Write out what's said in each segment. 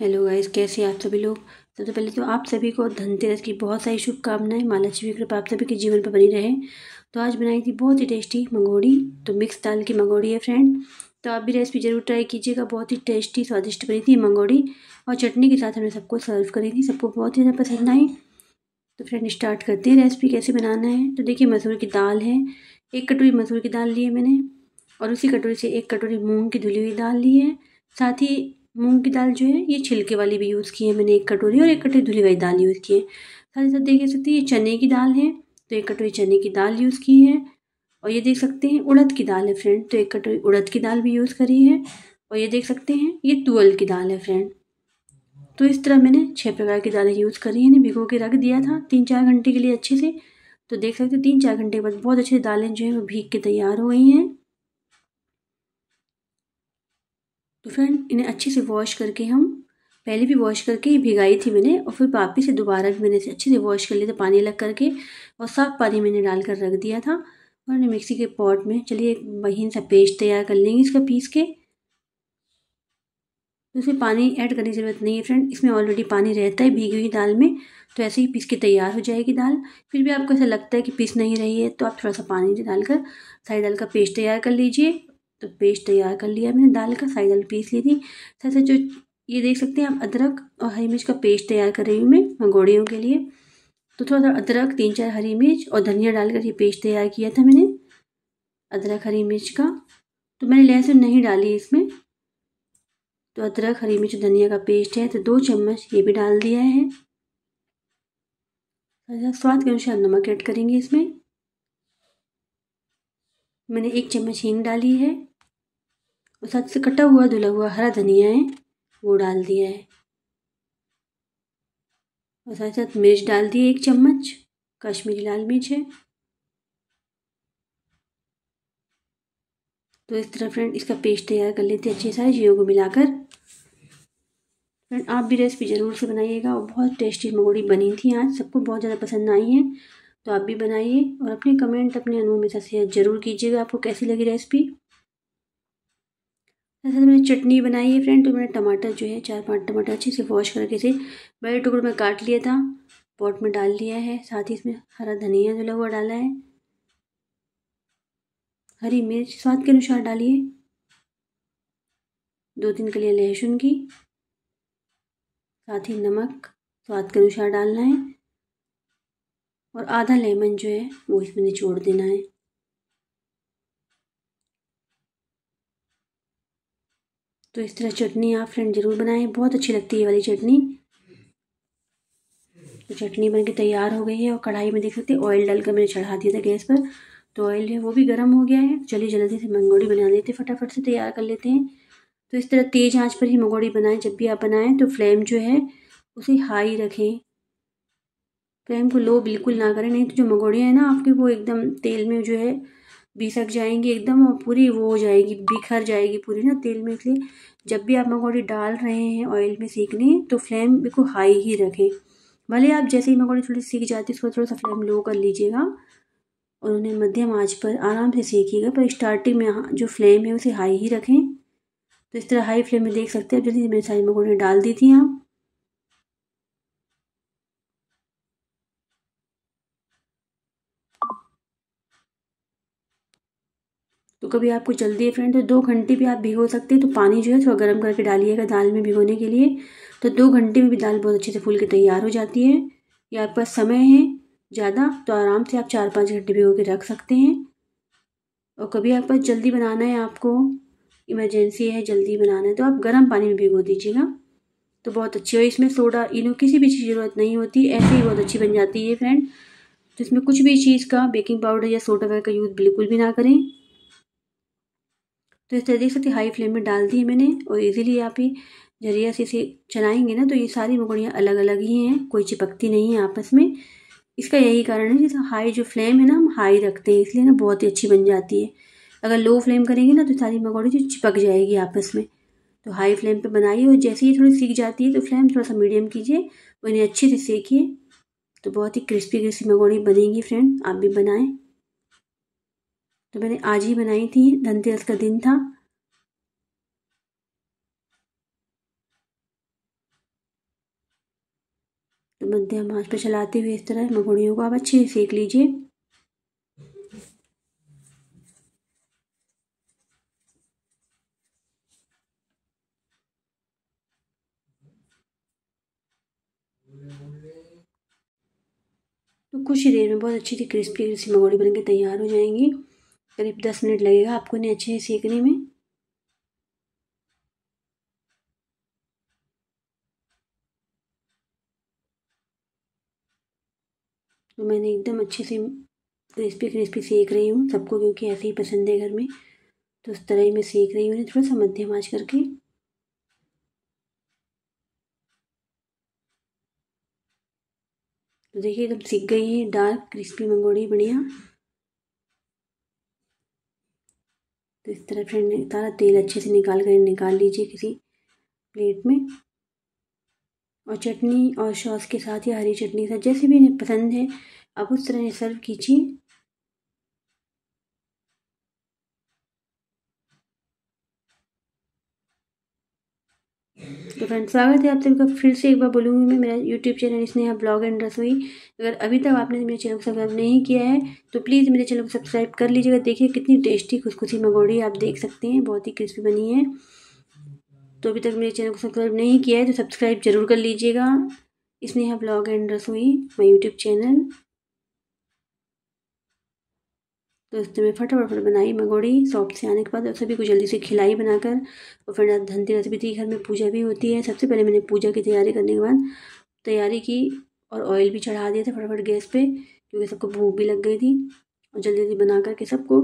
hello guys कैसे आप सभी लोग सबसे पहले तो आप सभी को धनतेरस की बहुत सारी शुभकामनाएं माँ लक्ष्मी कृपा आप सभी के जीवन पर बनी रहे तो आज बनाई थी बहुत ही टेस्टी मंगोड़ी तो मिक्स दाल की मंगोड़ी है फ्रेंड तो आप भी रेसिपी ज़रूर ट्राई कीजिएगा बहुत ही टेस्टी स्वादिष्ट बनी थी मंगोड़ी और चटनी के साथ हमने सबको सर्व करी थी सबको बहुत ही ज़्यादा पसंद आई तो फ्रेंड स्टार्ट करते हैं रेसिपी कैसे बनाना है तो देखिए मसूर की दाल है एक कटोरी मसूर की दाल ली है मैंने और उसी कटोरी से एक कटोरी मूंग की धुली हुई दाल ली है साथ ही मूंग की दाल जो है ये छिलके वाली भी यूज़ की है मैंने एक कटोरी और एक कटोरी धुली वाली दाल यूज़ की है साथ ही साथ देख सकते हैं ये चने की दाल है तो एक कटोरी चने की दाल यूज़ की है और ये देख सकते हैं उड़द की दाल है फ्रेंड तो एक कटोरी उड़द की दाल भी यूज़ करी है और ये देख सकते हैं ये तुअल की दाल है फ्रेंड तो इस तरह मैंने छः प्रकार की दालें यूज़ करी हैं भिगो के रख दिया था तीन चार घंटे के लिए अच्छे से तो देख सकते हैं तीन चार घंटे के बाद बहुत अच्छी दालें जो हैं वो भीग के तैयार हो गई हैं तो फ्रेंड इन्हें अच्छे से वॉश करके हम पहले भी वॉश करके भिगाई थी मैंने और फिर वापस से दोबारा भी मैंने इसे अच्छे से वॉश कर लिया था पानी अलग करके और साफ पानी मैंने डालकर रख दिया था और मैंने मिक्सी के पॉट में चलिए एक महीन सा पेस्ट तैयार कर लेंगे इसका पीस के तो इसमें पानी ऐड करने की ज़रूरत नहीं है फ्रेंड इसमें ऑलरेडी पानी रहता है भीगी हुई दाल में तो ऐसे ही पीस के तैयार हो जाएगी दाल फिर भी आपको ऐसा लगता है कि पीस नहीं रही है तो आप थोड़ा सा पानी डालकर सारी दाल का पेस्ट तैयार कर लीजिए तो पेस्ट तैयार कर लिया मैंने दाल का सारी दाल पीस ली थी साथ जो ये देख सकते हैं आप अदरक और हरी मिर्च का पेस्ट तैयार कर रही हूँ मैं मंगोड़ियों के लिए तो थोड़ा सा अदरक तीन चार हरी मिर्च और धनिया डालकर ये पेस्ट तैयार किया था मैंने अदरक हरी मिर्च का तो मैंने लहसुन नहीं डाली इसमें तो अदरक हरी मिर्च धनिया का पेस्ट है तो दो चम्मच ये भी डाल दिया है स्वाद के अनुसार नमक ऐड करेंगे इसमें मैंने एक चम्मच हींग डाली है और साथ से कटा हुआ धुला हुआ हरा धनिया है वो डाल दिया है और साथ साथ मिर्च डाल दी एक चम्मच कश्मीरी लाल मिर्च है तो इस तरह फ्रेंड इसका पेस्ट तैयार कर लेते हैं अच्छे सारे चीज़ों को मिलाकर फ्रेंड आप भी रेसिपी ज़रूर से बनाइएगा और बहुत टेस्टी मगोड़ी बनी थी आज सबको बहुत ज़्यादा पसंद आई है तो आप भी बनाइए और अपने कमेंट अपने अनुभव में साथ शेयर ज़रूर कीजिएगा आपको कैसी लगी रेसिपी साथ तो मैंने चटनी बनाई है फ्रेंड तो मैंने टमाटर जो है चार पाँच टमाटर अच्छे से वॉश करके इसे बड़े टुकड़ों में काट लिया था पॉट में डाल लिया है साथ ही इसमें हरा धनिया जो है वो डाला है हरी मिर्च स्वाद के अनुसार डालिए दो तीन कलिया लहसुन की साथ ही नमक स्वाद के अनुसार डालना है और आधा लेमन जो है वो इसमें निचोड़ देना है तो इस तरह चटनी आप फ्रेंड ज़रूर बनाएं बहुत अच्छी लगती है ये वाली चटनी तो चटनी बनके तैयार हो गई है और कढ़ाई में देख सकते हैं ऑयल डाल कर मैंने चढ़ा दिया था गैस पर तो ऑयल है वो भी गर्म हो गया है चलिए जल्दी से मंगोड़ी बना लेते हैं फटाफट से तैयार कर लेते हैं तो इस तरह तेज़ आँच पर ही मंगोड़ी बनाएं जब भी आप बनाएं तो फ्लेम जो है उसे हाई रखें फ्लेम को लो बिल्कुल ना करें नहीं तो जो मंगोड़ियाँ हैं ना आपकी वो एकदम तेल में जो है बिसक जाएंगी एकदम पूरी वो हो जाएगी बिखर जाएगी पूरी ना तेल में इसलिए जब भी आप मकोड़ी डाल रहे हैं ऑयल में सीखने तो फ्लेम बिल्कुल हाई ही रखें भले आप जैसे ही मकोड़ी थोड़ी सीख जाती है उसको थोड़ा सा फ्लेम लो कर लीजिएगा और उन्हें मध्यम आँच पर आराम से सीखिएगा पर स्टार्टिंग में हाँ, जो फ्लेम है उसे हाई ही रखें तो इस तरह हाई फ्लेम में देख सकते हैं जैसे मैंने सारी मकोड़ियाँ डाल दी थी आप तो भी आपको जल्दी है फ्रेंड तो दो घंटे भी आप भिगो सकते हैं तो पानी जो है थोड़ा गर्म करके डालिएगा दाल में भिगोने के लिए तो दो घंटे में भी दाल बहुत अच्छे से फूल के तैयार हो जाती है या आपके पास समय है ज़्यादा तो आराम से आप चार पाँच घंटे भिगो के रख सकते हैं और कभी आपके पास जल्दी बनाना है आपको इमरजेंसी है जल्दी बनाना है तो आप गर्म पानी में भिगो दीजिएगा तो बहुत अच्छी और इसमें सोडा इनो किसी भी चीज़ की ज़रूरत नहीं होती ऐसे ही बहुत अच्छी बन जाती है फ्रेंड तो इसमें कुछ भी चीज़ का बेकिंग पाउडर या सोडा वगैरह का यूज़ बिल्कुल भी ना करें तो इस तरह देख सकते हाई फ्लेम में डाल दी है मैंने और इजीली आप ही जरिया से इसे चलाएंगे ना तो ये सारी मकोड़ियाँ अलग अलग ही हैं कोई चिपकती नहीं है आपस में इसका यही कारण है कि हाई जो फ्लेम है ना हम हाई रखते हैं इसलिए ना बहुत ही अच्छी बन जाती है अगर लो फ्लेम करेंगे ना तो सारी मकोड़ी जो चिपक जाएगी आपस में तो हाई फ्लेम पे बनाइए और जैसे ही थोड़ी सीख जाती है तो फ्लेम थोड़ा सा मीडियम कीजिए और इन्हें अच्छे से सेकिए तो बहुत ही क्रिस्पी क्रिस्पी मकोड़ी बनेंगी फ्रेंड आप भी बनाएं तो मैंने आज ही बनाई थी धनतेरस का दिन था तो मध्यम आज पर चलाते हुए इस तरह मकोड़ियों को आप अच्छे से सेक लीजिए तो कुछ ही देर में बहुत अच्छी सी क्रिस्पी क्रिस्पी मगोड़ी बनके तैयार हो जाएंगी करीब दस मिनट लगेगा आपको इन्हें अच्छे से सीखने में तो मैंने एकदम अच्छे से क्रिस्पी क्रिस्पी सेक रही हूँ सबको क्योंकि ऐसे ही पसंद है घर में तो उस तरह ही मैं सेक रही हूँ थोड़ा सा मध्यम आँच करके तो देखिए एकदम सीख गई है डार्क क्रिस्पी मंगोड़ी बढ़िया तो इस तरह फिर सारा तेल अच्छे से निकाल कर निकाल लीजिए किसी प्लेट में और चटनी और सॉस के साथ या हरी चटनी के साथ जैसे भी इन्हें पसंद है आप उस तरह सर्व कीजिए तो फ्रेंड स्वागत है आप सभी का फिर से एक बार बोलूँगी मैं मेरा यूट्यूब चैनल यहाँ ब्लॉग एंड रसोई अगर अभी तक आपने मेरे चैनल को सब्सक्राइब नहीं किया है तो प्लीज़ मेरे चैनल को सब्सक्राइब कर लीजिएगा देखिए कितनी टेस्टी खुशखुशी मंगोड़ी आप देख सकते हैं बहुत ही क्रिस्पी बनी है तो अभी तक मेरे चैनल को सब्सक्राइब नहीं किया है तो सब्सक्राइब जरूर कर लीजिएगा यहाँ ब्लॉग एंड रसोई माई यूट्यूब चैनल तो इससे मैं फटाफट फट बनाई मंगोड़ी शॉप से आने के बाद सभी को जल्दी से खिलाई बनाकर और फिर धनतेरस भी थी घर में पूजा भी होती है सबसे पहले मैंने पूजा की तैयारी करने के बाद तैयारी की और ऑयल भी चढ़ा दिया था फटाफट गैस पे क्योंकि सबको भूख भी लग गई थी और जल्दी जल्दी बना करके सबको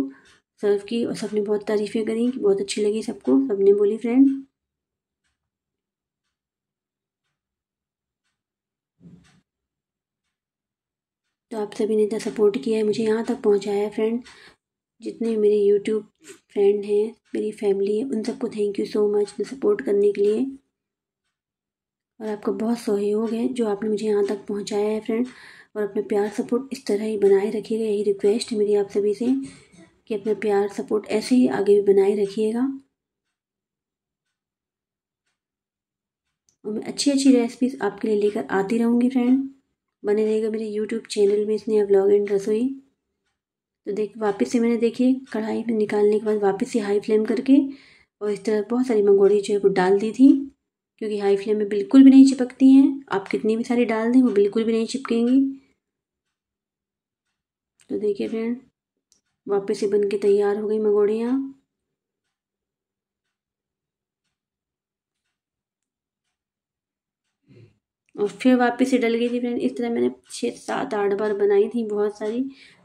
सर्व की और सबने बहुत तारीफ़ें करी कि बहुत अच्छी लगी सबको सबने बोली फ्रेंड तो आप सभी ने इतना सपोर्ट किया है मुझे यहाँ तक पहुँचाया है फ्रेंड जितने मेरे यूट्यूब फ्रेंड हैं मेरी फैमिली है उन सबको thank you so much support करने के लिए और आपका बहुत सहयोग है जो आपने मुझे यहाँ तक पहुँचाया है फ्रेंड और अपना प्यार सपोर्ट इस तरह ही बनाए रखिएगा यही रिक्वेस्ट है मेरी आप सभी से कि अपना प्यार सपोर्ट ऐसे ही आगे भी बनाए रखिएगा और मैं अच्छी अच्छी रेसिपीज़ आपके लिए लेकर आती रहूँगी फ्रेंड बने रहेगा मेरे यूट्यूब चैनल में इसने ब्लॉग एंड रसोई तो देख वापस से मैंने देखिए कढ़ाई में निकालने के बाद वापस से हाई फ्लेम करके और इस तरह बहुत सारी मंगोड़ी जो है वो डाल दी थी क्योंकि हाई फ्लेम में बिल्कुल भी नहीं चिपकती हैं आप कितनी भी सारी डाल दें वो बिल्कुल भी नहीं चिपकेंगी तो देखिए फ्रेंड वापस से बन के तैयार हो गई मंगोड़ियाँ और फिर वापस से डल गई थी फ्रेंड इस तरह मैंने छः सात आठ बार बनाई थी बहुत सारी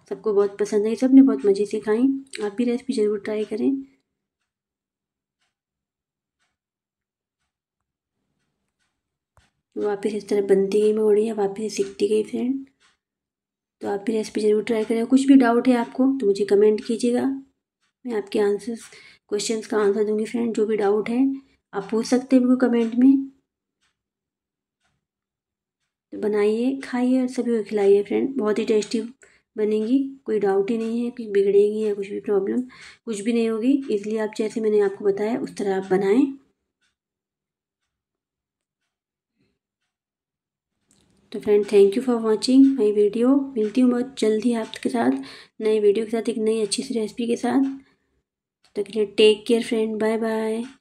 सबको बहुत पसंद आई सब ने बहुत मज़े से खाई आप भी रेसिपी ज़रूर ट्राई करें वापस इस तरह बनती गई मैं उड़िया वापस सीखती गई फ्रेंड तो आप भी रेसिपी ज़रूर ट्राई करें कुछ भी डाउट है आपको तो मुझे कमेंट कीजिएगा मैं आपके आंसर्स क्वेश्चंस का आंसर दूंगी फ्रेंड जो भी डाउट है आप पूछ सकते हैं मेरे कमेंट में तो बनाइए खाइए और सभी को खिलाइए फ्रेंड बहुत ही टेस्टी बनेगी कोई डाउट ही नहीं है कि बिगड़ेगी या कुछ भी प्रॉब्लम कुछ भी नहीं होगी इसलिए आप जैसे मैंने आपको बताया उस तरह आप बनाएं तो friend thank you for watching my video मिलती हूँ बहुत जल्दी आपके साथ नई वीडियो के साथ एक नई अच्छी सी रेसिपी के साथ तो take care friend bye bye